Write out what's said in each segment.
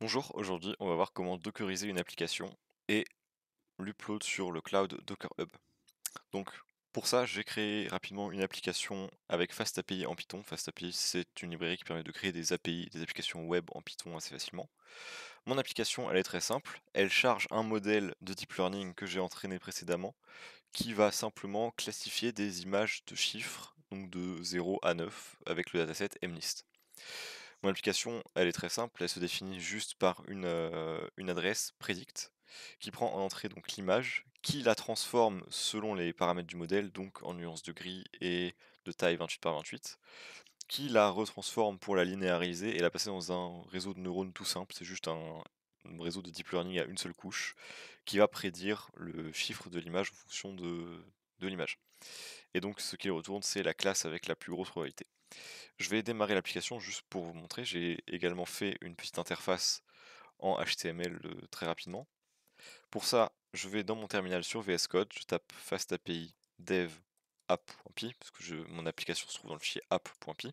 Bonjour, aujourd'hui on va voir comment dockeriser une application et l'upload sur le cloud Docker Hub. Donc pour ça j'ai créé rapidement une application avec FastAPI en Python. FastAPI c'est une librairie qui permet de créer des API, des applications web en Python assez facilement. Mon application elle est très simple, elle charge un modèle de deep learning que j'ai entraîné précédemment qui va simplement classifier des images de chiffres, donc de 0 à 9 avec le dataset MNIST. Mon application, elle est très simple, elle se définit juste par une, adresse predict qui prend en entrée donc l'image, qui la transforme selon les paramètres du modèle, donc en nuances de gris et de taille 28 par 28, qui la retransforme pour la linéariser et la passer dans un réseau de neurones tout simple, c'est juste un, réseau de deep learning à une seule couche, qui va prédire le chiffre de l'image en fonction de, de l'image. Et donc ce qui retourne, c'est la classe avec la plus grosse probabilité. Je vais démarrer l'application juste pour vous montrer. J'ai également fait une petite interface en HTML euh, très rapidement. Pour ça, je vais dans mon terminal sur VS Code, je tape fastapi dev app.py, parce que mon application se trouve dans le fichier app.py.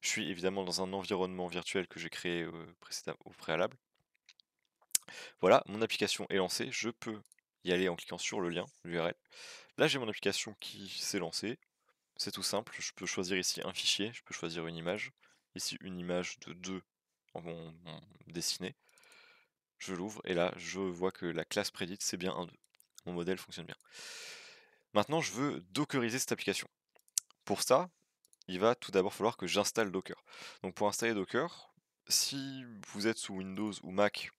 Je suis évidemment dans un environnement virtuel que j'ai créé euh, au préalable. Voilà, mon application est lancée, je peux y aller en cliquant sur le lien, l'URL. Là, j'ai mon application qui s'est lancée. C'est tout simple. Je peux choisir ici un fichier, je peux choisir une image. Ici, une image de 2 en dessiné. Je l'ouvre et là, je vois que la classe prédite, c'est bien un 2. Mon modèle fonctionne bien. Maintenant, je veux dockeriser cette application. Pour ça, il va tout d'abord falloir que j'installe Docker. Donc pour installer Docker, si vous êtes sous Windows ou Mac,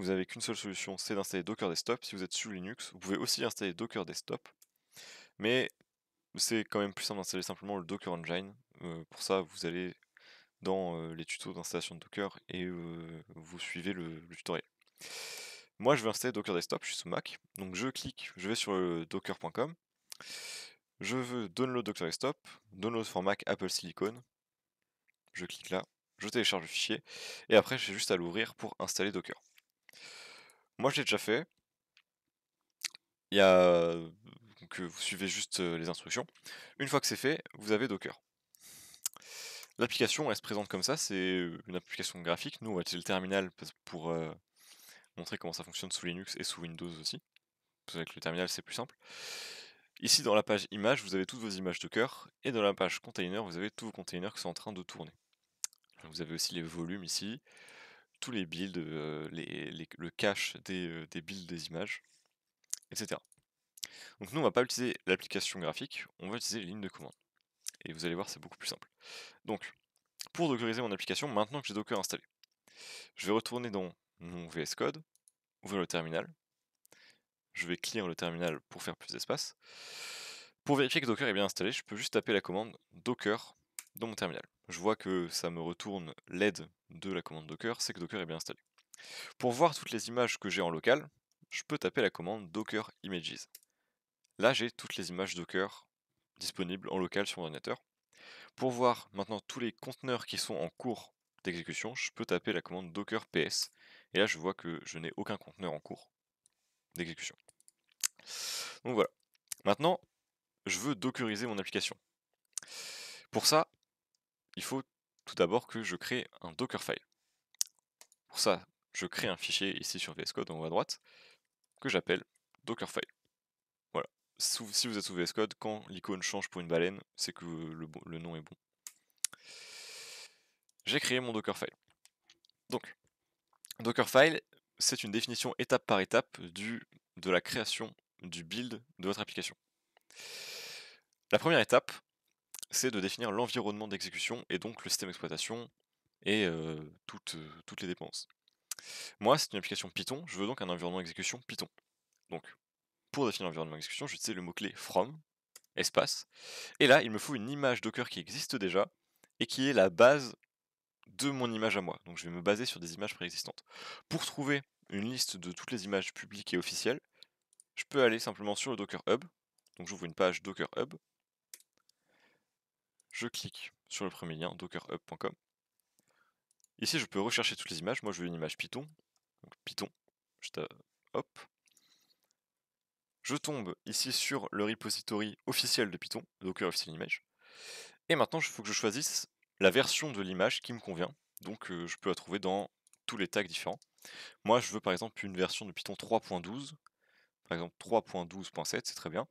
vous n'avez qu'une seule solution, c'est d'installer Docker Desktop. Si vous êtes sur Linux, vous pouvez aussi installer Docker Desktop. Mais c'est quand même plus simple d'installer simplement le Docker Engine. Euh, pour ça, vous allez dans euh, les tutos d'installation de Docker et euh, vous suivez le, tutoriel. Moi, je vais installer Docker Desktop, je suis sous Mac. Donc je clique, je vais sur docker.com. Je veux download Docker Desktop, download for Mac Apple Silicon. Je clique là, je télécharge le fichier et après j'ai juste à l'ouvrir pour installer Docker. Moi, je l'ai déjà fait. Il y a... Euh, vous suivez juste les instructions. Une fois que c'est fait, vous avez Docker. L'application, elle se présente comme ça, c'est une application graphique. Nous, on va utiliser le terminal pour montrer comment ça fonctionne sous Linux et sous Windows aussi. savez que le terminal, c'est plus simple. Ici, dans la page images, vous avez toutes vos images Docker, et dans la page container, vous avez tous vos containers qui sont en train de tourner. Vous avez aussi les volumes ici, tous les builds, le cache des, des, builds des images, etc. Donc nous, on va pas utiliser l'application graphique, on va utiliser les lignes de commande. Et vous allez voir, c'est beaucoup plus simple. Donc, pour dockeriser mon application, maintenant que j'ai Docker installé, je vais retourner dans mon VS Code, ouvrir le terminal. Je vais clear le terminal pour faire plus d'espace. Pour vérifier que Docker est bien installé, je peux juste taper la commande docker dans mon terminal. Je vois que ça me retourne l'aide de la commande Docker, c'est que Docker est bien installé. Pour voir toutes les images que j'ai en local, je peux taper la commande Docker Images. Là, j'ai toutes les images Docker disponibles en local sur mon ordinateur. Pour voir maintenant tous les conteneurs qui sont en cours d'exécution, je peux taper la commande Docker PS. Et là, je vois que je n'ai aucun conteneur en cours d'exécution. Donc voilà. Maintenant, je veux dockeriser mon application. Pour ça, il faut tout d'abord que je crée un Dockerfile. Pour ça, je crée un fichier ici sur VS Code en haut à droite que j'appelle Dockerfile. Voilà. Si vous êtes sous VS Code, quand l'icône change pour une baleine, c'est que le, nom est bon. J'ai créé mon Dockerfile. Donc, Dockerfile, c'est une définition étape par étape de la création du build de votre application. La première étape, c'est de définir l'environnement d'exécution et donc le système d'exploitation et toutes, toutes les dépenses. Moi, c'est une application Python, je veux donc un environnement d'exécution Python. Donc, pour définir l'environnement d'exécution, je utiliser le mot-clé from, espace, et là, il me faut une image Docker qui existe déjà et qui est la base de mon image à moi. Donc, je vais me baser sur des images préexistantes. Pour trouver une liste de toutes les images publiques et officielles, je peux aller simplement sur le Docker Hub. Donc, j'ouvre une page Docker Hub je clique sur le premier lien, dockerhub.com. Ici, je peux rechercher toutes les images. Moi, je veux une image Python. Python, je euh, hop. Je tombe ici sur le repository officiel de Python, Docker Official Image. Et maintenant, il faut que je choisisse la version de l'image qui me convient. Donc, euh, je peux la trouver dans tous les tags différents. Moi, je veux par exemple une version de Python 3.12. Par exemple, 3.12.7, c'est très bien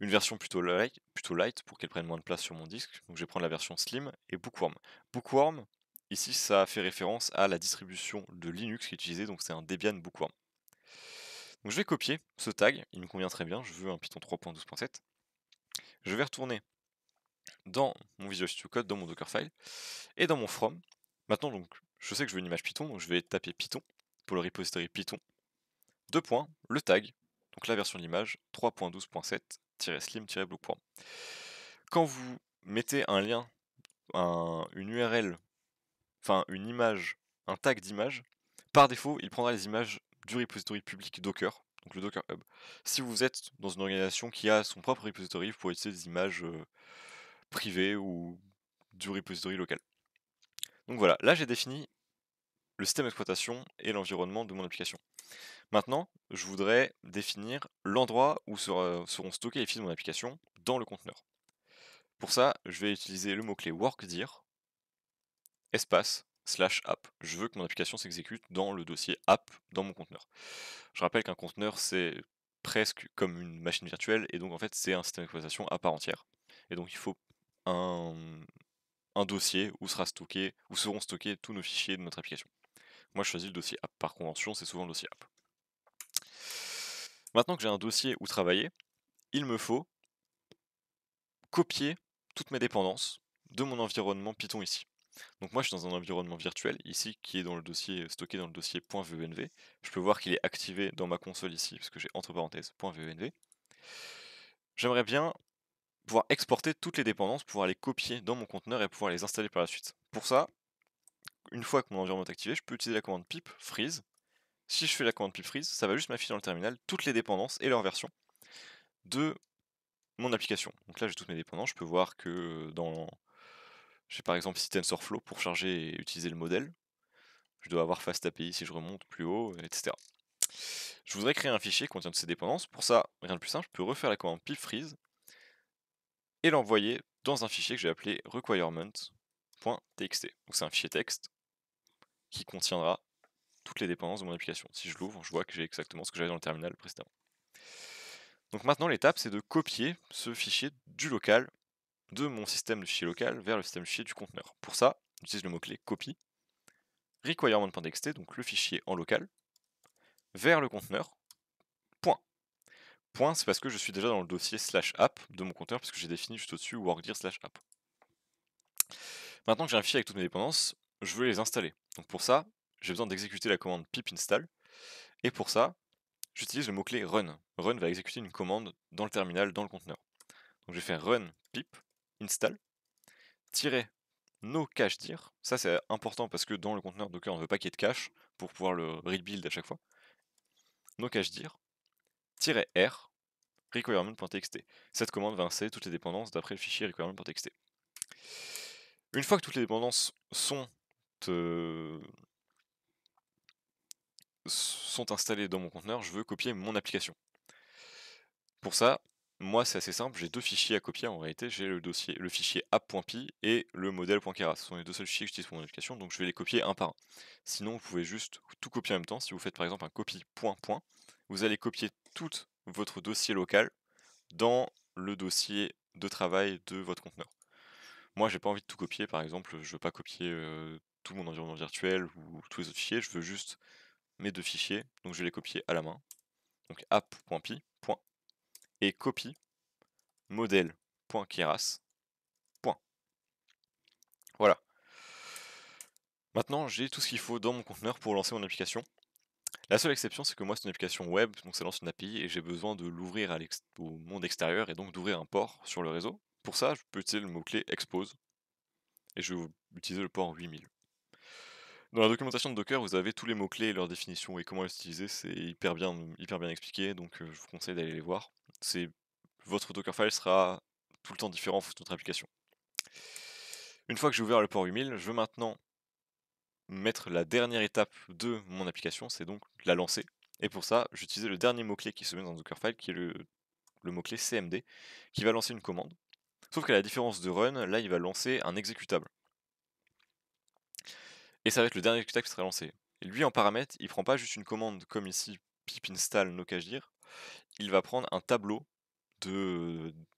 une version plutôt light, pour qu'elle prenne moins de place sur mon disque. Donc je vais prendre la version Slim et Bookworm. Bookworm, ici, ça fait référence à la distribution de Linux qui est utilisée, donc c'est un Debian Bookworm. Donc je vais copier ce tag, il me convient très bien, je veux un Python 3.12.7. Je vais retourner dans mon Visual Studio Code, dans mon Dockerfile, et dans mon From. Maintenant, donc, je sais que je veux une image Python, donc je vais taper Python pour le repository Python. Deux points, le tag, donc la version de l'image, 3.12.7, slim Quand vous mettez un lien, une URL, enfin une image, un tag d'image, par défaut, il prendra les images du repository public Docker, donc le Docker Hub. Si vous êtes dans une organisation qui a son propre repository, vous pourrez utiliser des images euh, privées ou du repository local. Donc voilà, là j'ai défini le système d'exploitation et l'environnement de mon application. Maintenant, je voudrais définir l'endroit où seront stockés les fichiers de mon application dans le conteneur. Pour ça, je vais utiliser le mot-clé workdir espace slash app. Je veux que mon application s'exécute dans le dossier app dans mon conteneur. Je rappelle qu'un conteneur, c'est presque comme une machine virtuelle, et donc en fait, c'est un système d'exploitation à part entière. Et donc, il faut un, un dossier où, sera stocké, où seront stockés tous nos fichiers de notre application. Moi, je choisis le dossier app. Par convention, c'est souvent le dossier app. Maintenant que j'ai un dossier où travailler, il me faut copier toutes mes dépendances de mon environnement Python ici. Donc moi je suis dans un environnement virtuel ici qui est dans le dossier stocké dans le dossier .venv. Je peux voir qu'il est activé dans ma console ici parce que j'ai entre parenthèses .venv. J'aimerais bien pouvoir exporter toutes les dépendances, pouvoir les copier dans mon conteneur et pouvoir les installer par la suite. Pour ça, une fois que mon environnement est activé, je peux utiliser la commande pip freeze si je fais la commande pip freeze, ça va juste m'afficher dans le terminal toutes les dépendances et leur version de mon application. Donc là, j'ai toutes mes dépendances. Je peux voir que dans. J'ai par exemple TensorFlow pour charger et utiliser le modèle. Je dois avoir FastAPI si je remonte plus haut, etc. Je voudrais créer un fichier qui contient toutes ces dépendances. Pour ça, rien de plus simple, je peux refaire la commande pip freeze et l'envoyer dans un fichier que j'ai appelé requirement.txt. Donc c'est un fichier texte qui contiendra toutes les dépendances de mon application. Si je l'ouvre, je vois que j'ai exactement ce que j'avais dans le terminal précédemment. Donc maintenant, l'étape, c'est de copier ce fichier du local, de mon système de fichier local, vers le système de fichier du conteneur. Pour ça, j'utilise le mot-clé copy, requirement.txt, donc le fichier en local, vers le conteneur, point. Point, c'est parce que je suis déjà dans le dossier slash app de mon conteneur, puisque j'ai défini juste au-dessus workdir slash app. Maintenant que j'ai un fichier avec toutes mes dépendances, je veux les installer. Donc pour ça, j'ai besoin d'exécuter la commande pip install. Et pour ça, j'utilise le mot-clé run. Run va exécuter une commande dans le terminal, dans le conteneur. Donc je vais faire run pip install tirer no cache dir. Ça c'est important parce que dans le conteneur Docker on ne veut pas qu'il y ait de cache pour pouvoir le rebuild à chaque fois. No cache dir tirer r requirement.txt. Cette commande va installer toutes les dépendances d'après le fichier requirement.txt. Une fois que toutes les dépendances sont euh, sont installés dans mon conteneur, je veux copier mon application. Pour ça, moi c'est assez simple, j'ai deux fichiers à copier en réalité, j'ai le, dossier, le fichier app.py et le modèle.keras. Ce sont les deux seuls fichiers que j'utilise pour mon application, donc je vais les copier un par un. Sinon vous pouvez juste tout copier en même temps, si vous faites par exemple un copy vous allez copier tout votre dossier local dans le dossier de travail de votre conteneur. Moi j'ai pas envie de tout copier, par exemple je veux pas copier euh, tout mon environnement virtuel ou tous les autres fichiers, je veux juste mes deux fichiers, donc je vais les copier à la main. Donc app.py. Et copie modèle.keras. Voilà. Maintenant, j'ai tout ce qu'il faut dans mon conteneur pour lancer mon application. La seule exception, c'est que moi, c'est une application web, donc ça lance une API et j'ai besoin de l'ouvrir au monde extérieur et donc d'ouvrir un port sur le réseau. Pour ça, je peux utiliser le mot-clé expose et je vais utiliser le port 8000. Dans la documentation de Docker, vous avez tous les mots-clés leurs définitions et comment les utiliser. C'est hyper bien, expliqué, donc euh, je vous conseille d'aller les voir. C'est votre Dockerfile sera tout le temps différent de votre application. Une fois que j'ai ouvert le port 8000, je veux maintenant mettre la dernière étape de mon application, c'est donc la lancer. Et pour ça, j'utilise le dernier mot-clé qui se met dans Dockerfile, qui est le mot-clé cmd, qui va lancer une commande. Sauf qu'à la différence de run, là, il va lancer un exécutable. Et ça va être le dernier texte qui sera lancé. Et lui, en paramètre, il prend pas juste une commande comme ici, pip install nocagir. Il va prendre un tableau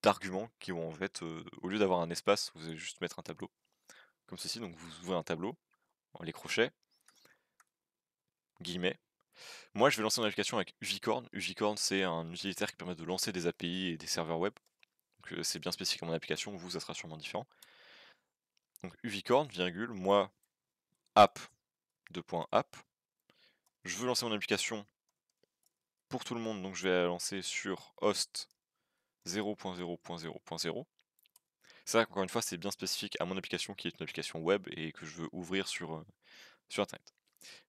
d'arguments qui vont en fait, au lieu d'avoir un espace, vous allez juste mettre un tableau. Comme ceci, donc vous ouvrez un tableau, les crochets, guillemets. Moi, je vais lancer mon application avec Uvicorn. Uvicorn, c'est un utilitaire qui permet de lancer des API et des serveurs web. c'est bien spécifique à mon application, vous, ça sera sûrement différent. Donc, Uvicorn, virgule, moi, app, app. Je veux lancer mon application pour tout le monde, donc je vais la lancer sur host 0.0.0.0. Ça, encore une fois, c'est bien spécifique à mon application qui est une application web et que je veux ouvrir sur, euh, sur Internet.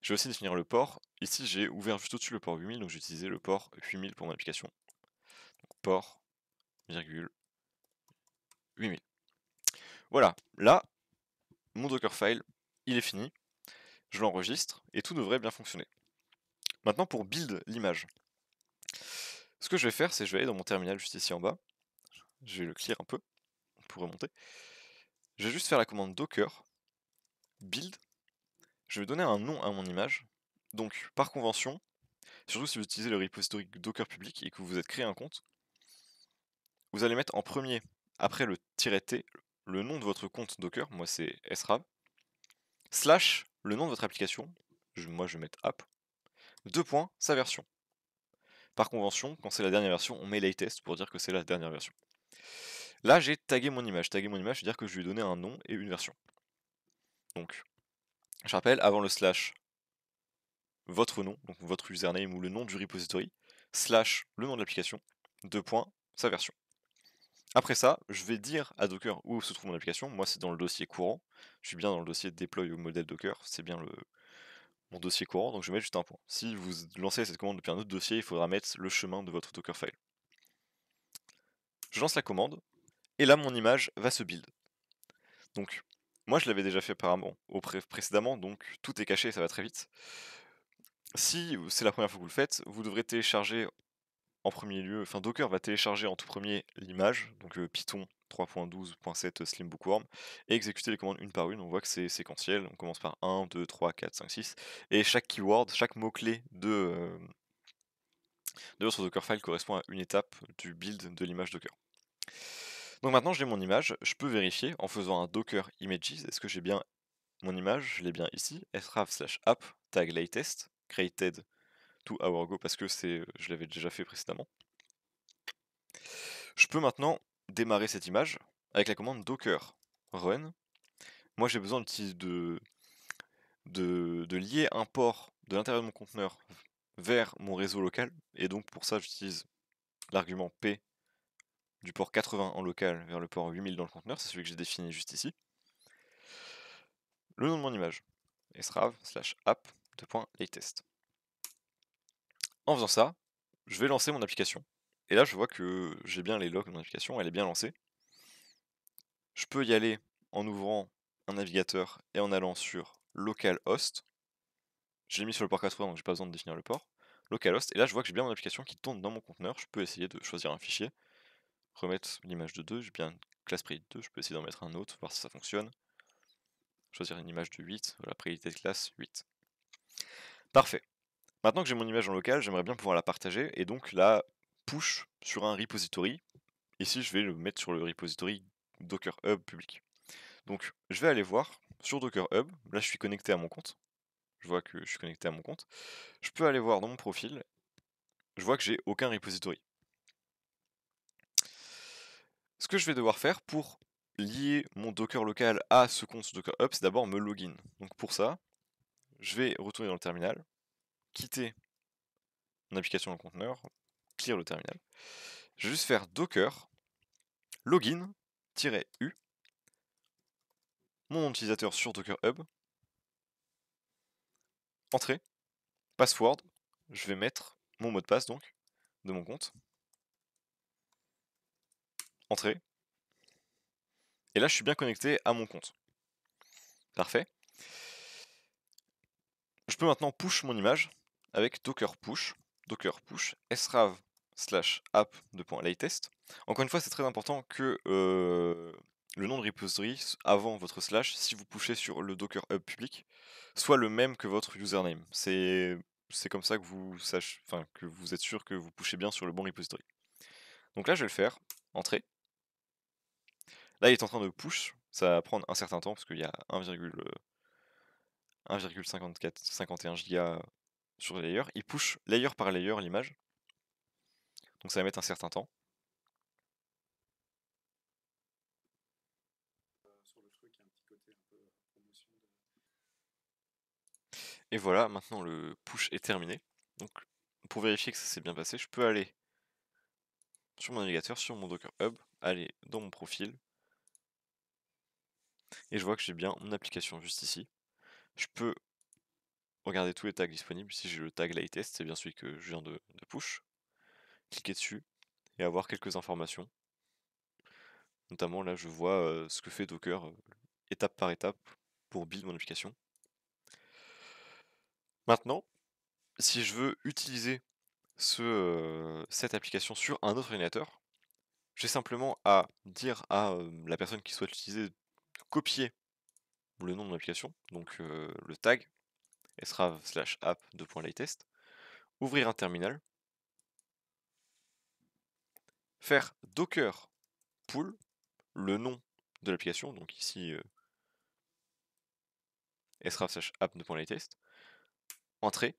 Je vais aussi définir le port. Ici, j'ai ouvert juste au-dessus le port 8000, donc j'ai utilisé le port 8000 pour mon application. port, virgule, 8000. Voilà, là, mon Dockerfile, il est fini je l'enregistre et tout devrait bien fonctionner. Maintenant pour build l'image. Ce que je vais faire, c'est je vais aller dans mon terminal juste ici en bas. Je vais le clear un peu pour remonter. Je vais juste faire la commande docker build. Je vais donner un nom à mon image. Donc par convention, surtout si vous utilisez le repository docker public et que vous vous êtes créé un compte, vous allez mettre en premier, après le -t, le nom de votre compte docker, moi c'est srav, slash le nom de votre application, moi je vais mettre app, deux points, sa version. Par convention, quand c'est la dernière version, on met latest pour dire que c'est la dernière version. Là, j'ai tagué mon image. tagué mon image, c'est-à-dire que je lui ai donné un nom et une version. Donc, je rappelle, avant le slash, votre nom, donc votre username ou le nom du repository, slash le nom de l'application, deux points, sa version. Après ça, je vais dire à Docker où se trouve mon application. Moi, c'est dans le dossier courant. Je suis bien dans le dossier deploy au modèle Docker. C'est bien le, mon dossier courant, donc je vais mettre juste un point. Si vous lancez cette commande depuis un autre dossier, il faudra mettre le chemin de votre Dockerfile. Je lance la commande, et là mon image va se build. Donc, moi je l'avais déjà fait apparemment précédemment, donc tout est caché, ça va très vite. Si c'est la première fois que vous le faites, vous devrez télécharger en premier lieu, enfin Docker va télécharger en tout premier l'image, donc euh, Python 3.12.7 Slim Bookworm, et exécuter les commandes une par une. On voit que c'est séquentiel, on commence par 1, 2, 3, 4, 5, 6, et chaque keyword, chaque mot-clé de, notre euh, de votre Dockerfile correspond à une étape du build de l'image Docker. Donc maintenant j'ai mon image, je peux vérifier en faisant un docker images, est-ce que j'ai bien mon image, je l'ai bien ici, srav slash app tag latest created tout our Go parce que c'est, euh, je l'avais déjà fait précédemment. Je peux maintenant démarrer cette image avec la commande docker run. Moi j'ai besoin de, de, de lier un port de l'intérieur de mon conteneur vers mon réseau local et donc pour ça j'utilise l'argument P du port 80 en local vers le port 8000 dans le conteneur, c'est celui que j'ai défini juste ici. Le nom de mon image, esrave slash app de en faisant ça, je vais lancer mon application. Et là, je vois que j'ai bien les logs de mon application, elle est bien lancée. Je peux y aller en ouvrant un navigateur et en allant sur localhost. Je l'ai mis sur le port 80, donc j'ai pas besoin de définir le port. Localhost, et là je vois que j'ai bien mon application qui tourne dans mon conteneur. Je peux essayer de choisir un fichier, remettre l'image de 2, j'ai bien une classe priorité de 2, je peux essayer d'en mettre un autre, voir si ça fonctionne. Choisir une image de 8, la voilà, priorité de classe 8. Parfait. Maintenant que j'ai mon image en local, j'aimerais bien pouvoir la partager et donc la push sur un repository. Ici, je vais le mettre sur le repository Docker Hub public. Donc, je vais aller voir sur Docker Hub. Là, je suis connecté à mon compte. Je vois que je suis connecté à mon compte. Je peux aller voir dans mon profil. Je vois que j'ai aucun repository. Ce que je vais devoir faire pour lier mon Docker local à ce compte Docker Hub, c'est d'abord me login. Donc pour ça, je vais retourner dans le terminal quitter mon application en conteneur, clear le terminal. Je vais juste faire docker login-u mon utilisateur sur Docker Hub, entrée, password, je vais mettre mon mot de passe donc de mon compte, entrée, et là je suis bien connecté à mon compte. Parfait. Je peux maintenant push mon image avec docker push, docker push, srav slash app de Encore une fois, c'est très important que euh, le nom de repository avant votre slash, si vous pushez sur le Docker Hub public, soit le même que votre username. C'est c'est comme ça que vous sachez, enfin que vous êtes sûr que vous pushez bien sur le bon repository. Donc là, je vais le faire. entrer. Là, il est en train de push. Ça va prendre un certain temps parce qu'il y a 1,54 51 giga sur les layers, il push layer par layer l'image. Donc ça va mettre un certain temps. Et voilà, maintenant le push est terminé. Donc pour vérifier que ça s'est bien passé, je peux aller sur mon navigateur, sur mon Docker Hub, aller dans mon profil. Et je vois que j'ai bien mon application juste ici. Je peux Regardez tous les tags disponibles. Si j'ai le tag latest, c'est bien celui que je viens de, push. Cliquez dessus et avoir quelques informations. Notamment là, je vois ce que fait Docker étape par étape pour build mon application. Maintenant, si je veux utiliser cette application sur un autre ordinateur, j'ai simplement à dire à la personne qui souhaite l'utiliser copier le nom de l'application, donc le tag, srav slash app ouvrir un terminal, faire docker pool, le nom de l'application, donc ici euh, srav app.latest slash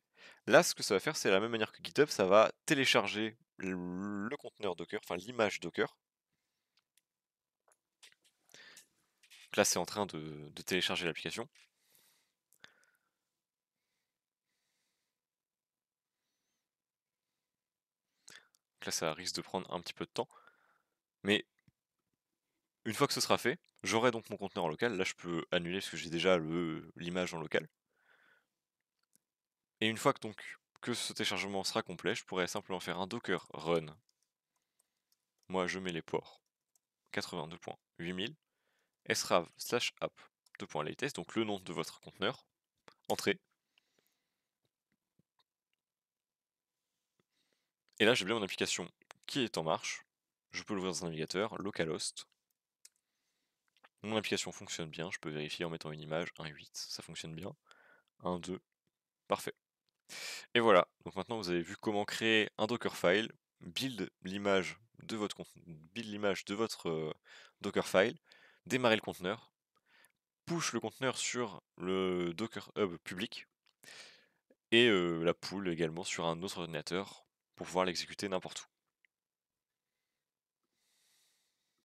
Là, ce que ça va faire, c'est la même manière que GitHub, ça va télécharger le conteneur Docker, enfin l'image Docker. là, c'est en train de télécharger l'application. Donc là, ça risque de prendre un petit peu de temps. Mais une fois que ce sera fait, j'aurai donc mon conteneur en local. Là, je peux annuler parce que j'ai déjà l'image en local. Et une fois que, donc, que ce téléchargement sera complet, je pourrais simplement faire un docker run. Moi, je mets les ports 82.8000 srav slash app 2.latest, donc le nom de votre conteneur, entrée, Et là, j'ai bien mon application qui est en marche. Je peux l'ouvrir dans un navigateur, localhost. Mon application fonctionne bien, je peux vérifier en mettant une image, 1.8, ça fonctionne bien. 1, 2, parfait. Et voilà, donc maintenant vous avez vu comment créer un Dockerfile, build l'image de votre build l'image de votre euh, Dockerfile, démarrer le conteneur, push le conteneur sur le Docker Hub public et euh, la poule également sur un autre ordinateur pour pouvoir l'exécuter n'importe où.